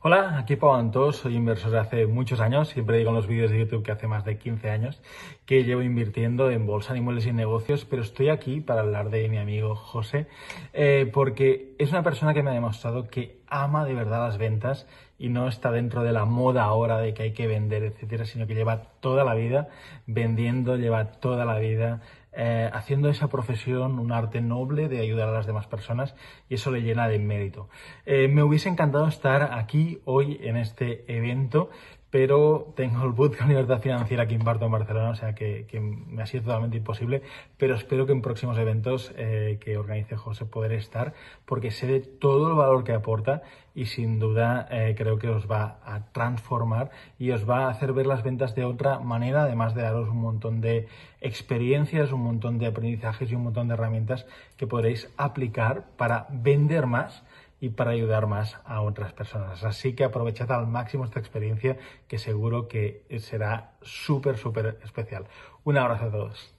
Hola, aquí Pau soy inversor de hace muchos años, siempre digo en los vídeos de YouTube que hace más de 15 años que llevo invirtiendo en bolsa, animales y negocios, pero estoy aquí para hablar de mi amigo José, eh, porque es una persona que me ha demostrado que ama de verdad las ventas y no está dentro de la moda ahora de que hay que vender, etcétera, sino que lleva toda la vida vendiendo, lleva toda la vida eh, haciendo esa profesión un arte noble de ayudar a las demás personas y eso le llena de mérito. Eh, me hubiese encantado estar aquí hoy en este evento pero tengo el boot la Universidad Financiera que imparto en Barcelona, o sea que, me ha sido totalmente imposible, pero espero que en próximos eventos eh, que organice José poder estar, porque sé de todo el valor que aporta y sin duda eh, creo que os va a transformar y os va a hacer ver las ventas de otra manera, además de daros un montón de experiencias, un montón de aprendizajes y un montón de herramientas que podréis aplicar para vender más y para ayudar más a otras personas. Así que aprovechad al máximo esta experiencia que seguro que será súper, súper especial. Un abrazo a todos.